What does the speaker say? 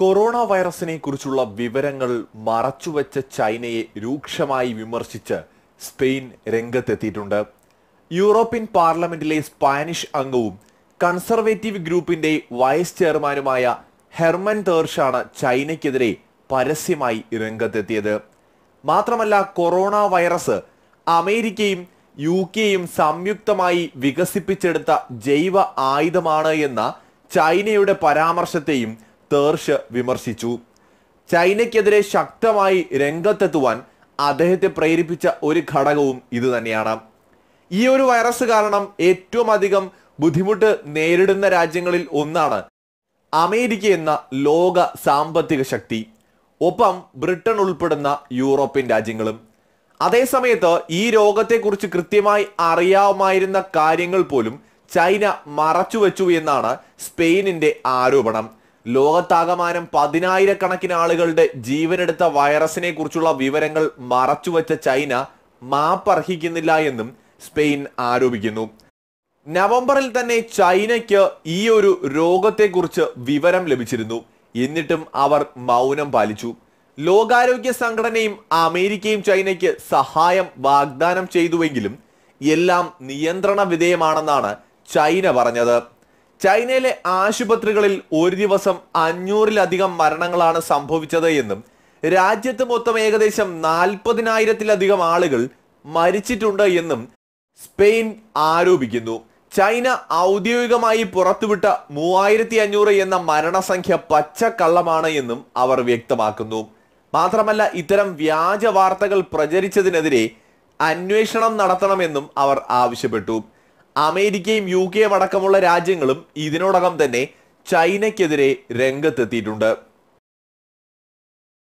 corona വൈറസിനെ കുറിച്ചുള്ള വിവരങ്ങൾ മറച്ചുവെച്ച ചൈനയെ രൂക്ഷമായി വിമർശിച്ച് സ്പെയിൻ രംഗത്തെത്തിയിട്ടുണ്ട് യൂറോപ്യൻ പാർലമെന്റിലെ സ്പാനിഷ് അംഗവും കൺസർവേറ്റീവ് ഗ്രൂപ്പിന്റെ വൈസ് ചെയർമാനുമായ ഹെർമൻ തേർഷാണ് ചൈനയ്ക്കെതിരെ പരസ്യമായി രംഗത്തെത്തിയത് മാത്രമല്ല കൊറോണ വൈറസ് അമേരിക്കയും യു കെയും സംയുക്തമായി വികസിപ്പിച്ചെടുത്ത ജൈവ ആയുധമാണ് എന്ന ചൈനയുടെ പരാമർശത്തെയും തേർഷ് വിമർശിച്ചു ചൈനയ്ക്കെതിരെ ശക്തമായി രംഗത്തെത്തുവാൻ അദ്ദേഹത്തെ പ്രേരിപ്പിച്ച ഒരു ഘടകവും ഇത് തന്നെയാണ് ഈ ഒരു വൈറസ് കാരണം ഏറ്റവും അധികം ബുദ്ധിമുട്ട് നേരിടുന്ന രാജ്യങ്ങളിൽ ഒന്നാണ് അമേരിക്ക എന്ന ലോക സാമ്പത്തിക ശക്തി ഒപ്പം ബ്രിട്ടൻ ഉൾപ്പെടുന്ന യൂറോപ്യൻ രാജ്യങ്ങളും അതേസമയത്ത് ഈ രോഗത്തെക്കുറിച്ച് കൃത്യമായി അറിയാമായിരുന്ന കാര്യങ്ങൾ പോലും ചൈന മറച്ചുവെച്ചു എന്നാണ് സ്പെയിനിന്റെ ആരോപണം ലോകത്താകമാനം പതിനായിരക്കണക്കിന് ആളുകളുടെ ജീവനെടുത്ത വൈറസിനെ കുറിച്ചുള്ള വിവരങ്ങൾ മറച്ചുവെച്ച ചൈന മാപ്പർഹിക്കുന്നില്ല എന്നും സ്പെയിൻ ആരോപിക്കുന്നു നവംബറിൽ തന്നെ ചൈനയ്ക്ക് ഈ ഒരു രോഗത്തെക്കുറിച്ച് വിവരം ലഭിച്ചിരുന്നു എന്നിട്ടും അവർ മൗനം പാലിച്ചു ലോകാരോഗ്യ സംഘടനയും അമേരിക്കയും ചൈനയ്ക്ക് സഹായം വാഗ്ദാനം ചെയ്തുവെങ്കിലും എല്ലാം നിയന്ത്രണ വിധേയമാണെന്നാണ് ചൈന പറഞ്ഞത് ചൈനയിലെ ആശുപത്രികളിൽ ഒരു ദിവസം അഞ്ഞൂറിലധികം മരണങ്ങളാണ് സംഭവിച്ചത് എന്നും രാജ്യത്ത് മൊത്തം ഏകദേശം നാൽപ്പതിനായിരത്തിലധികം ആളുകൾ മരിച്ചിട്ടുണ്ട് എന്നും സ്പെയിൻ ആരോപിക്കുന്നു ചൈന ഔദ്യോഗികമായി പുറത്തുവിട്ട മൂവായിരത്തി അഞ്ഞൂറ് എന്ന മരണസംഖ്യ പച്ചക്കള്ളമാണ് എന്നും അവർ വ്യക്തമാക്കുന്നു മാത്രമല്ല ഇത്തരം വ്യാജ വാർത്തകൾ പ്രചരിച്ചതിനെതിരെ അന്വേഷണം നടത്തണമെന്നും അവർ ആവശ്യപ്പെട്ടു അമേരിക്കയും യു കെയും അടക്കമുള്ള രാജ്യങ്ങളും ഇതിനോടകം തന്നെ ചൈനയ്ക്കെതിരെ രംഗത്തെത്തിയിട്ടുണ്ട്